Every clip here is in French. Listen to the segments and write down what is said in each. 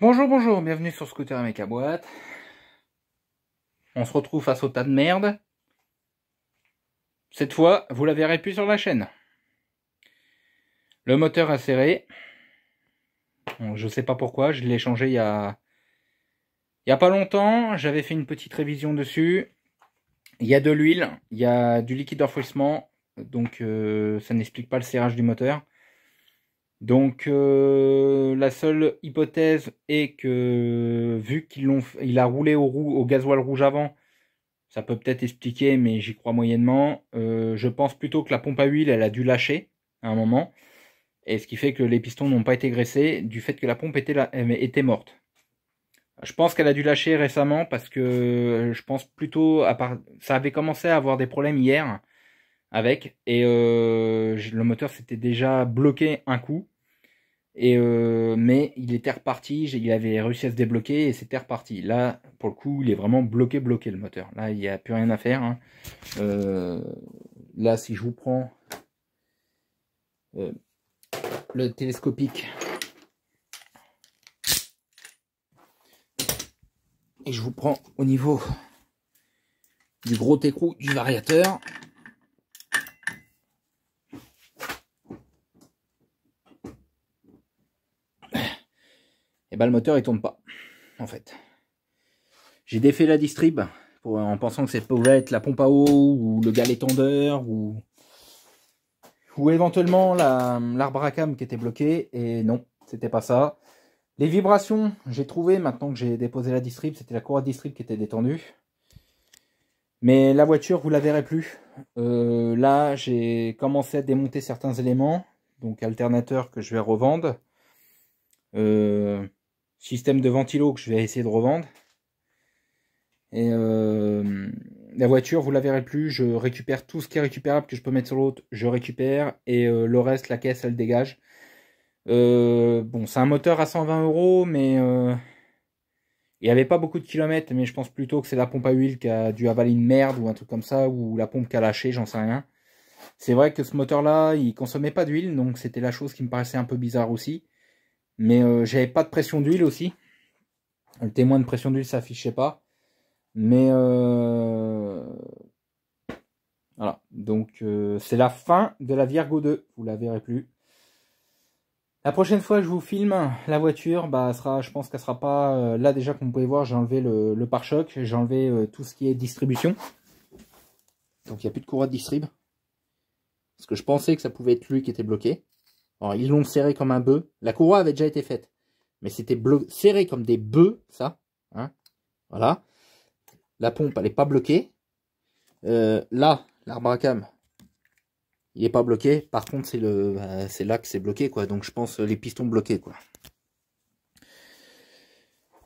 Bonjour, bonjour, bienvenue sur Scooter avec la Boîte. On se retrouve face au tas de merde. Cette fois, vous la verrez plus sur la chaîne. Le moteur a serré. je sais pas pourquoi, je l'ai changé il y a... Il y a pas longtemps, j'avais fait une petite révision dessus. Il y a de l'huile, il y a du liquide d'enfouissement, donc euh, ça n'explique pas le serrage du moteur. Donc euh, la seule hypothèse est que vu qu'il a roulé au, au gasoil rouge avant, ça peut peut-être expliquer, mais j'y crois moyennement. Euh, je pense plutôt que la pompe à huile, elle a dû lâcher à un moment, et ce qui fait que les pistons n'ont pas été graissés du fait que la pompe était, euh, était morte. Je pense qu'elle a dû lâcher récemment parce que je pense plutôt à part... ça avait commencé à avoir des problèmes hier avec et le moteur s'était déjà bloqué un coup euh, mais il était reparti, il avait réussi à se débloquer et c'était reparti. Là, pour le coup, il est vraiment bloqué, bloqué le moteur. Là, il n'y a plus rien à faire. Hein. Euh, là, si je vous prends euh, le télescopique et je vous prends au niveau du gros écrou du variateur, le moteur il tourne pas en fait. J'ai défait la distrib en pensant que c'est pouvait être la pompe à eau ou le galet tendeur ou, ou éventuellement l'arbre à cam qui était bloqué et non, c'était pas ça. Les vibrations, j'ai trouvé maintenant que j'ai déposé la distrib, c'était la courroie distrib qui était détendue. Mais la voiture, vous la verrez plus. Euh, là, j'ai commencé à démonter certains éléments, donc alternateur que je vais revendre. Euh, système de ventilo que je vais essayer de revendre. Et euh, la voiture, vous la verrez plus, je récupère tout ce qui est récupérable que je peux mettre sur l'autre, je récupère, et euh, le reste, la caisse, elle dégage. Euh, bon, c'est un moteur à 120 euros, mais il n'y avait pas beaucoup de kilomètres, mais je pense plutôt que c'est la pompe à huile qui a dû avaler une merde ou un truc comme ça, ou la pompe qui a lâché, j'en sais rien. C'est vrai que ce moteur-là, il consommait pas d'huile, donc c'était la chose qui me paraissait un peu bizarre aussi. Mais euh, j'avais pas de pression d'huile aussi. Le témoin de pression d'huile s'affichait pas. Mais euh... voilà. Donc euh, c'est la fin de la Virgo 2. Vous la verrez plus. La prochaine fois que je vous filme la voiture, bah sera, je pense qu'elle sera pas euh, là déjà comme vous pouvez voir, j'ai enlevé le, pare-choc, j'ai enlevé tout ce qui est distribution. Donc il n'y a plus de courroie de distrib. Parce que je pensais que ça pouvait être lui qui était bloqué ils l'ont serré comme un bœuf. La courroie avait déjà été faite. Mais c'était serré comme des bœufs, ça. Hein. voilà. La pompe, elle n'est pas bloquée. Euh, là, l'arbre à cam, il n'est pas bloqué. Par contre, bah, c'est là que c'est bloqué, quoi. Donc, je pense les pistons bloqués, quoi.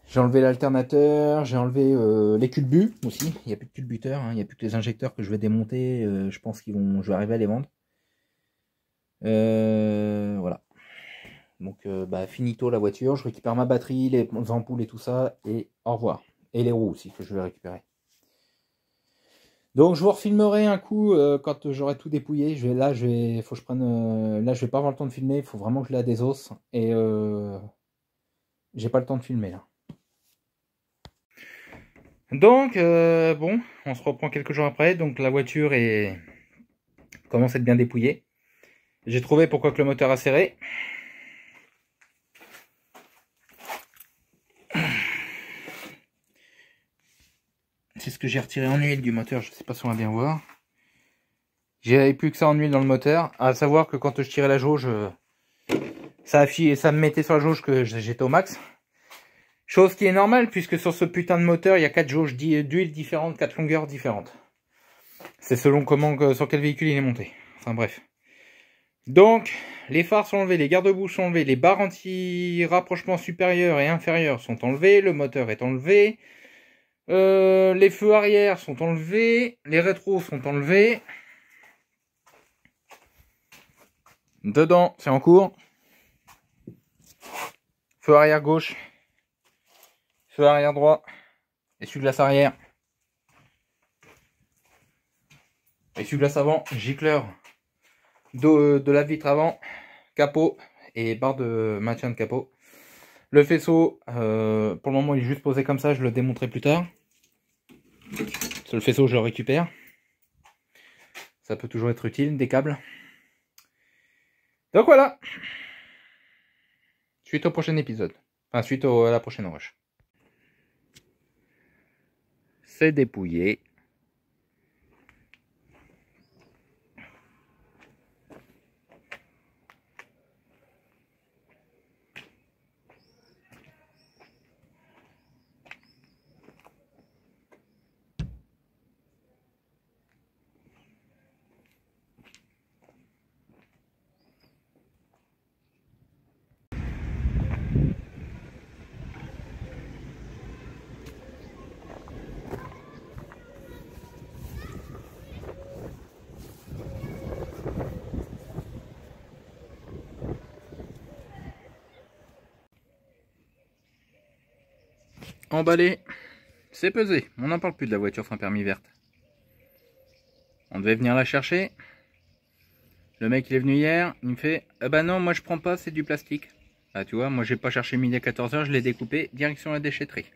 J'ai enlevé l'alternateur, j'ai enlevé euh, les culbutes aussi. Il n'y a plus de culbuteurs, hein. il n'y a plus que les injecteurs que je vais démonter. Euh, je pense qu'ils vont, je vais arriver à les vendre. Euh, voilà. Donc, euh, bah, finito la voiture. Je récupère ma batterie, les ampoules et tout ça. Et au revoir. Et les roues aussi que je vais récupérer. Donc, je vous refilmerai un coup euh, quand j'aurai tout dépouillé. Je vais, là, je vais, faut que je prenne. là, je vais pas avoir le temps de filmer. Il faut vraiment que je la désosse. Et j'ai pas le temps de filmer là. Donc, bon, on se reprend quelques jours après. Donc, la voiture est... commence à être bien dépouillée. J'ai trouvé pourquoi que le moteur a serré. C'est ce que j'ai retiré en huile du moteur, je ne sais pas si on va bien voir. J'avais plus que ça en huile dans le moteur, à savoir que quand je tirais la jauge, euh, ça affichait, ça me mettait sur la jauge que j'étais au max. Chose qui est normale, puisque sur ce putain de moteur, il y a 4 jauges d'huile différentes, quatre longueurs différentes. C'est selon comment, euh, sur quel véhicule il est monté. Enfin bref. Donc, les phares sont enlevés, les garde boues sont enlevés, les barres anti-rapprochement supérieur et inférieures sont enlevées, le moteur est enlevé, euh, les feux arrière sont enlevés, les rétros sont enlevés. Dedans, c'est en cours. Feu arrière gauche, feu arrière droit, essuie-glace arrière, essuie-glace avant, gicleur de, de, la vitre avant, capot et barre de maintien de capot. Le faisceau, euh, pour le moment, il est juste posé comme ça, je le démontrerai plus tard. Le faisceau, je le récupère. Ça peut toujours être utile, des câbles. Donc voilà Suite au prochain épisode. Enfin, suite à la prochaine rush. C'est dépouillé. Emballé, c'est pesé, on n'en parle plus de la voiture sans permis verte. On devait venir la chercher. Le mec il est venu hier, il me fait ah bah non, moi je prends pas, c'est du plastique. Ah, tu vois, moi j'ai pas cherché midi à 14h, je l'ai découpé direction la déchetterie.